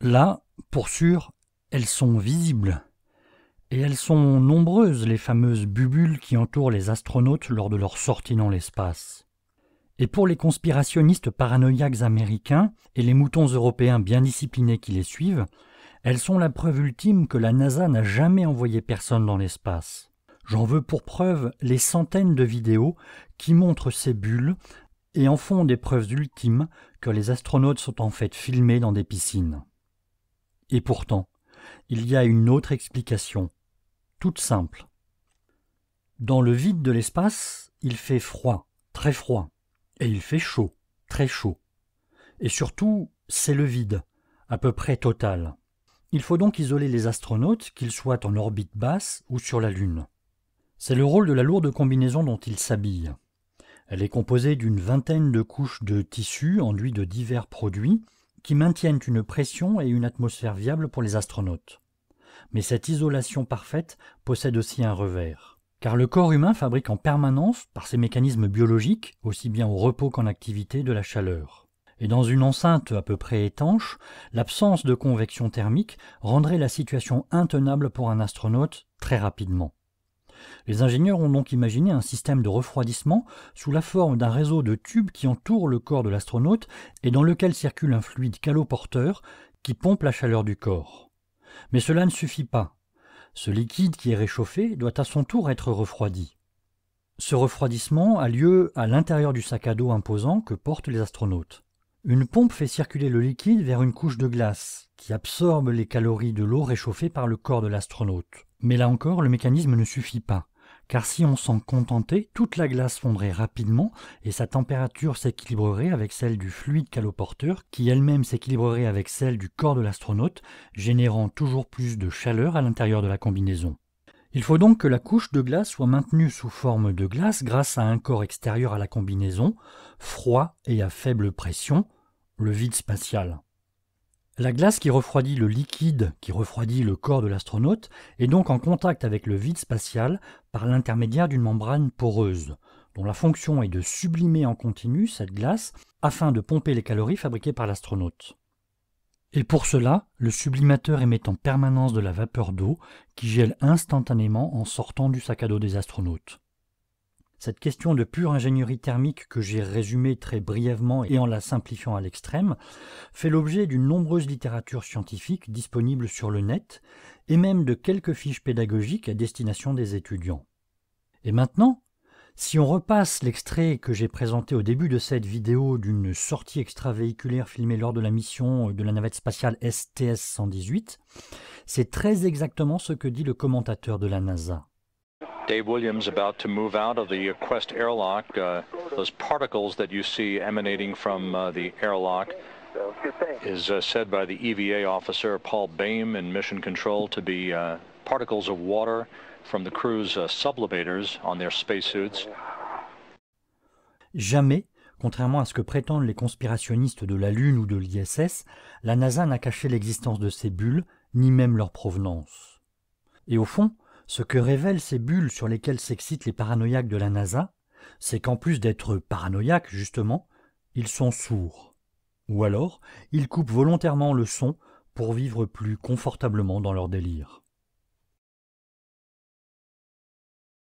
Là, pour sûr, elles sont visibles. Et elles sont nombreuses, les fameuses bubules qui entourent les astronautes lors de leur sortie dans l'espace. Et pour les conspirationnistes paranoïaques américains et les moutons européens bien disciplinés qui les suivent, elles sont la preuve ultime que la NASA n'a jamais envoyé personne dans l'espace. J'en veux pour preuve les centaines de vidéos qui montrent ces bulles et en font des preuves ultimes que les astronautes sont en fait filmés dans des piscines. Et pourtant, il y a une autre explication, toute simple. Dans le vide de l'espace, il fait froid, très froid, et il fait chaud, très chaud. Et surtout, c'est le vide, à peu près total. Il faut donc isoler les astronautes, qu'ils soient en orbite basse ou sur la Lune. C'est le rôle de la lourde combinaison dont ils s'habillent. Elle est composée d'une vingtaine de couches de tissus enduits de divers produits qui maintiennent une pression et une atmosphère viable pour les astronautes. Mais cette isolation parfaite possède aussi un revers. Car le corps humain fabrique en permanence, par ses mécanismes biologiques, aussi bien au repos qu'en activité, de la chaleur. Et dans une enceinte à peu près étanche, l'absence de convection thermique rendrait la situation intenable pour un astronaute très rapidement. Les ingénieurs ont donc imaginé un système de refroidissement sous la forme d'un réseau de tubes qui entoure le corps de l'astronaute et dans lequel circule un fluide caloporteur qui pompe la chaleur du corps. Mais cela ne suffit pas. Ce liquide qui est réchauffé doit à son tour être refroidi. Ce refroidissement a lieu à l'intérieur du sac à dos imposant que portent les astronautes. Une pompe fait circuler le liquide vers une couche de glace, qui absorbe les calories de l'eau réchauffée par le corps de l'astronaute. Mais là encore, le mécanisme ne suffit pas, car si on s'en contentait, toute la glace fondrait rapidement et sa température s'équilibrerait avec celle du fluide caloporteur, qui elle-même s'équilibrerait avec celle du corps de l'astronaute, générant toujours plus de chaleur à l'intérieur de la combinaison. Il faut donc que la couche de glace soit maintenue sous forme de glace grâce à un corps extérieur à la combinaison, froid et à faible pression, le vide spatial. La glace qui refroidit le liquide, qui refroidit le corps de l'astronaute, est donc en contact avec le vide spatial par l'intermédiaire d'une membrane poreuse, dont la fonction est de sublimer en continu cette glace afin de pomper les calories fabriquées par l'astronaute. Et pour cela, le sublimateur émet en permanence de la vapeur d'eau qui gèle instantanément en sortant du sac à dos des astronautes. Cette question de pure ingénierie thermique que j'ai résumée très brièvement et en la simplifiant à l'extrême fait l'objet d'une nombreuse littérature scientifique disponible sur le net et même de quelques fiches pédagogiques à destination des étudiants. Et maintenant, si on repasse l'extrait que j'ai présenté au début de cette vidéo d'une sortie extravéhiculaire filmée lors de la mission de la navette spatiale STS-118, c'est très exactement ce que dit le commentateur de la NASA. Dave Williams about to move out of the Quest airlock. Uh, those particles that you see emanating from uh, the airlock is uh, said by the EVA officer Paul Baim in Mission Control to be Jamais, contrairement à ce que prétendent les conspirationnistes de la Lune ou de l'ISS, la NASA n'a caché l'existence de ces bulles, ni même leur provenance. Et au fond, ce que révèlent ces bulles sur lesquelles s'excitent les paranoïaques de la NASA, c'est qu'en plus d'être paranoïaques, justement, ils sont sourds. Ou alors, ils coupent volontairement le son pour vivre plus confortablement dans leur délire.